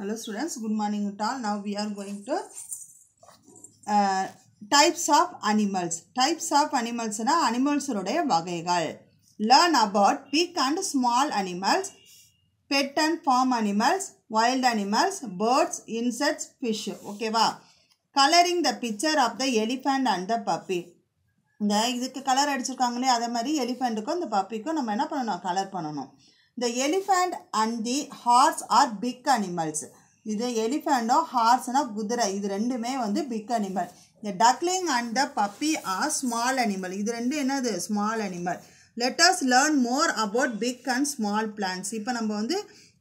hello students good morning all now we are going to uh, types of animals types of animals na animals உடைய வகைகள் learn about big and small animals pet and farm animals wild animals birds insects fish okay வா coloring the picture of the elephant and the puppy இந்த இதுக்கு colour அடிச்சிருக்காங்களே அதே மாதிரி எலிஃபெண்ட்டுக்கும் இந்த பப்பிக்கும் நம்ம என்ன பண்ணணும் கலர் பண்ணணும் the elephant and the horse are big animals இது எலிஃபண்டோ ஹார்ஸ்னா குதிரை இது ரெண்டுமே வந்து big animal the duckling and the puppy are small animal இது ரெண்டு என்னது small animal letters learn more about big and small plants இப்போ நம்ம வந்து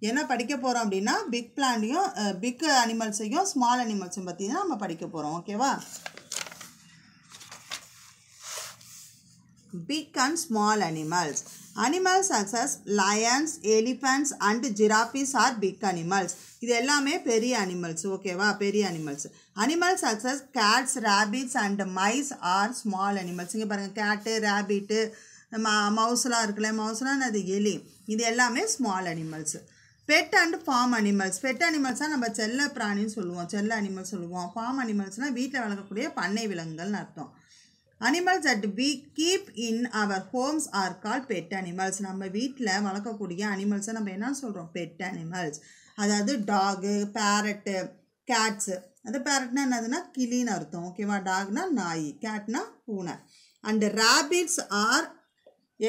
என்ன படிக்க போகிறோம் அப்படின்னா பிக் பிளான்ட்டையும் பிக் அனிமல்ஸையும் ஸ்மால் அனிமல்ஸையும் பற்றி தான் நம்ம படிக்க போகிறோம் ஓகேவா big and small animals Animals such lions lions, and giraffes are big animals இது எல்லாமே பெரிய அனிமல்ஸ் ஓகேவா பெரிய அனிமல்ஸ் அனிமல்ஸ் சக்ஸ் cats rabbits and mice are small animals இங்கே பாருங்கள் கேட்டு ரேபிட்டு ம மவுஸ்லாம் இருக்குல்ல மவுஸ்லாம் அது எலி இது எல்லாமே small animals pet and farm animals pet அனிமல்ஸாக நம்ம செல்ல பிராணின்னு சொல்லுவோம் செல்ல அனிமல்ஸ் சொல்லுவோம் ஃபார்ம் அனிமல்ஸ்னால் வீட்டில் வளர்க்கக்கூடிய பண்ணை விலங்குகள்னு அர்த்தம் animals that we keep in our homes are call pet animals நம்ம வீட்டில் வளர்க்கக்கூடிய அனிமல்ஸை நம்ம என்ன சொல்கிறோம் பெட் அனிமல்ஸ் அதாவது டாகு பேரட்டு கேட்ஸு அந்த பேரட்னா என்னதுன்னா கிளின்னு அர்த்தம் ஓகேவா டாக்னா நாய் கேட்னா பூனை and rabbits are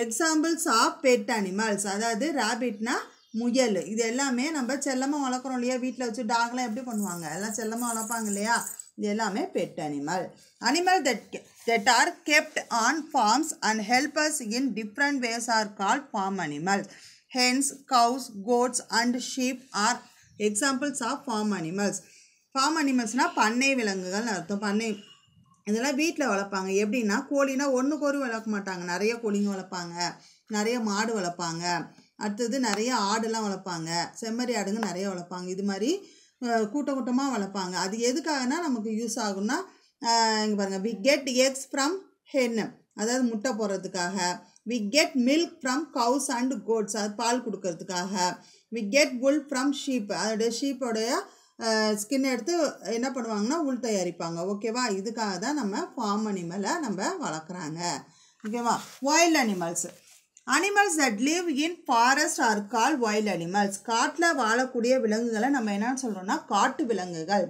examples of pet animals அதாவது ரேபிட்னா முயல் இது எல்லாமே நம்ம செல்லமாக வளர்க்குறோம் இல்லையா வீட்டில் வச்சு டாக்லாம் எப்படி பண்ணுவாங்க எல்லாம் செல்லமாக வளர்ப்பாங்க இல்லையா இது எல்லாமே pet animal animal that that are kept on farms and helpers in different ways are call farm animal hens cows goats and sheep are examples of farm animals farm அனிமல்ஸ்னால் பண்ணை விலங்குகள்னு அர்த்தம் பண்ணை இதெல்லாம் வீட்டில் வளர்ப்பாங்க எப்படின்னா கோழினா ஒன்று கோரி வளர்க்க மாட்டாங்க நிறைய கோழிங்க வளர்ப்பாங்க நிறைய மாடு வளர்ப்பாங்க அடுத்தது நிறைய ஆடுலாம் வளர்ப்பாங்க செம்மறி ஆடுங்க நிறைய வளர்ப்பாங்க இது மாதிரி கூட்ட கூட்டமாக வளர்ப்பாங்க அது எதுக்காகனா நமக்கு யூஸ் ஆகும்னா இங்கே பாருங்கள் we get eggs from hen அதாவது முட்டை போடுறதுக்காக we get milk from cows and goats அது பால் கொடுக்கறதுக்காக we get wool from sheep அதோடைய ஷீப்போடைய ஸ்கின் எடுத்து என்ன பண்ணுவாங்கன்னா உள் தயாரிப்பாங்க ஓகேவா இதுக்காக தான் நம்ம ஃபார்ம் அனிமலை நம்ம வளர்க்குறாங்க ஓகேவா wild animals animals that live in forest are call wild animals காட்டில் வாழக்கூடிய விலங்குகளை நம்ம என்னென்னு சொல்கிறோம்னா காட்டு விலங்குகள்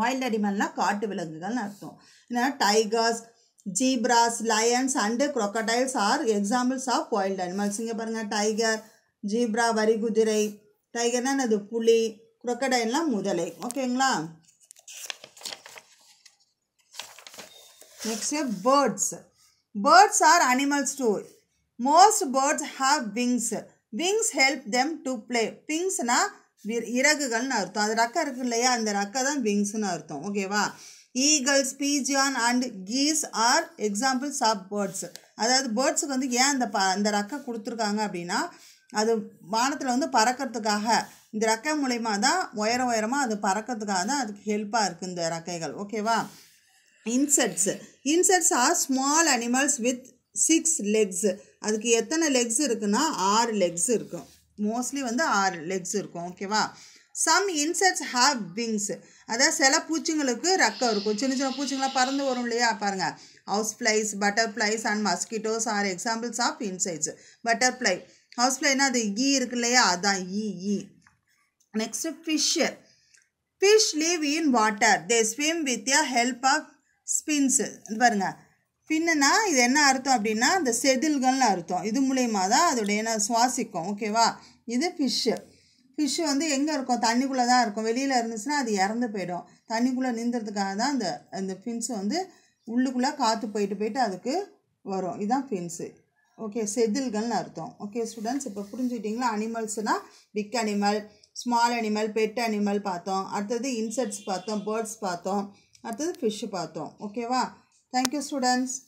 வைல்ட் அனிமல்னால் காட்டு விலங்குகள்னு அர்த்தம் ஏன்னா tigers zebras lions and crocodiles are examples of wild animals இங்கே பாருங்கள் டைகர் ஜீப்ரா வரி குதிரை டைகர்னால் அது புலி க்ரொக்கடைல்னால் முதலை ஓகேங்களா next birds birds are animals too most birds have wings wings help them to fly விங்ஸ்னா இறகுகள்னு அர்த்தம் அது ரக்கம் இருக்கு இல்லையா அந்த ரக்கை தான் விங்ஸ்னு அர்த்தம் ஓகேவா eagles pigeon and geese are examples of birds அதாவது பேர்ட்ஸுக்கு வந்து ஏன் அந்த ப அந்த ரக்கை கொடுத்துருக்காங்க அப்படின்னா அது வானத்தில் வந்து பறக்கிறதுக்காக இந்த ரக்கை மூலயமா தான் உயர உயரமாக அது பறக்கிறதுக்காக தான் அதுக்கு ஹெல்ப்பாக இருக்குது இந்த ரக்கைகள் ஓகேவா insects insects are small animals with six legs அதுக்கு எத்தனை லெக்ஸ் இருக்குன்னா ஆறு லெக்ஸ் இருக்கும் மோஸ்ட்லி வந்து ஆறு லெக்ஸ் இருக்கும் ஓகேவா சம் இன்செக்ட்ஸ் ஹாவ் விங்ஸ் அதாவது சில பூச்சிங்களுக்கு ரக்கம் இருக்கும் சின்ன சின்ன பூச்சிங்களாம் பறந்து வரும் இல்லையா பாருங்கள் house flies butterflies and mosquitoes are examples of insects butterfly house ஃப்ளைனா அது ஈ இருக்கு இல்லையா அதான் ஈ ஈ next fish fish live in water they swim with the help of fins பாருங்கள் பின்னா இது என்ன அர்த்தம் அப்படின்னா இந்த செதில்கள்னு அர்த்தம் இது மூலயமா தான் அதோடைய என்ன சுவாசிக்கும் ஓகேவா இது ஃபிஷ்ஷு ஃபிஷ்ஷு வந்து எங்கே இருக்கும் தண்ணிக்குள்ளே தான் இருக்கும் வெளியில் இருந்துச்சுன்னா அது இறந்து போயிடும் தண்ணிக்குள்ளே நீந்துறதுக்காக தான் அந்த அந்த ஃபின்ஸு வந்து உள்ளுக்குள்ளே காற்று போயிட்டு போயிட்டு அதுக்கு வரும் இதுதான் ஃபின்ஸு ஓகே செதில்கள்னு அர்த்தம் ஓகே ஸ்டூடெண்ட்ஸ் இப்போ புரிஞ்சுக்கிட்டிங்களா அனிமல்ஸ்னால் big animal small animal pet animal பார்த்தோம் அடுத்தது இன்செக்ட்ஸ் பார்த்தோம் பேர்ட்ஸ் பார்த்தோம் அடுத்தது ஃபிஷ்ஷு பார்த்தோம் ஓகேவா Thank you students.